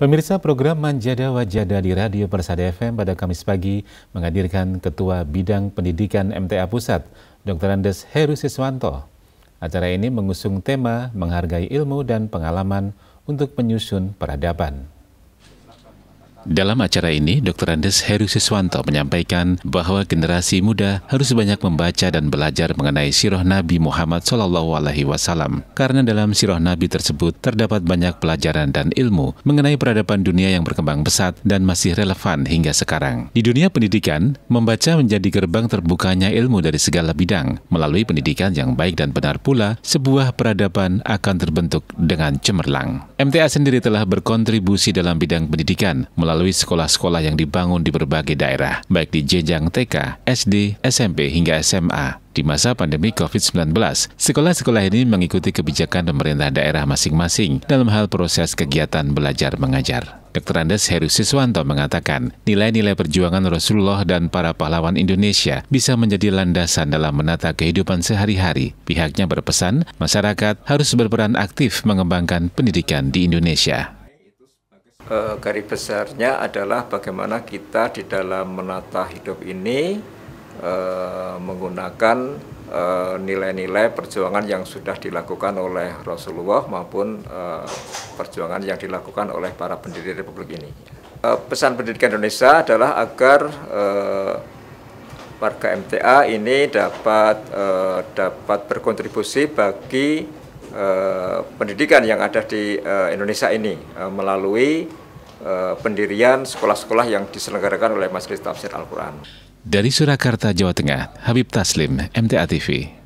Pemirsa program Manjada Wajada di Radio Persada FM pada Kamis pagi menghadirkan Ketua Bidang Pendidikan MTA Pusat, Dr. Andes Heru Siswanto. Acara ini mengusung tema menghargai ilmu dan pengalaman untuk penyusun peradaban. Dalam acara ini, Dr. Andes Heru Siswanto menyampaikan bahwa generasi muda harus banyak membaca dan belajar mengenai sirah Nabi Muhammad SAW. Wasallam, karena dalam sirah Nabi tersebut terdapat banyak pelajaran dan ilmu mengenai peradaban dunia yang berkembang pesat dan masih relevan hingga sekarang. Di dunia pendidikan, membaca menjadi gerbang terbukanya ilmu dari segala bidang. Melalui pendidikan yang baik dan benar pula, sebuah peradaban akan terbentuk dengan cemerlang. MTA sendiri telah berkontribusi dalam bidang pendidikan, melalui sekolah-sekolah yang dibangun di berbagai daerah, baik di jenjang TK, SD, SMP, hingga SMA. Di masa pandemi COVID-19, sekolah-sekolah ini mengikuti kebijakan pemerintah daerah masing-masing dalam hal proses kegiatan belajar mengajar. Dr. Andes Heru Siswanto mengatakan, nilai-nilai perjuangan Rasulullah dan para pahlawan Indonesia bisa menjadi landasan dalam menata kehidupan sehari-hari. Pihaknya berpesan, masyarakat harus berperan aktif mengembangkan pendidikan di Indonesia. Eh, garis besarnya adalah bagaimana kita di dalam menata hidup ini eh, menggunakan eh, nilai-nilai perjuangan yang sudah dilakukan oleh Rasulullah maupun perjuangan yang dilakukan oleh para pendiri Republik ini. Pesan pendidikan Indonesia adalah agar warga MTA ini dapat dapat berkontribusi bagi Eh, pendidikan yang ada di uh, Indonesia ini uh, melalui uh, pendirian sekolah-sekolah yang diselenggarakan oleh Masjid Tafsir Al-Quran. Dari Surakarta, Jawa Tengah, Habib Taslim, MTA TV.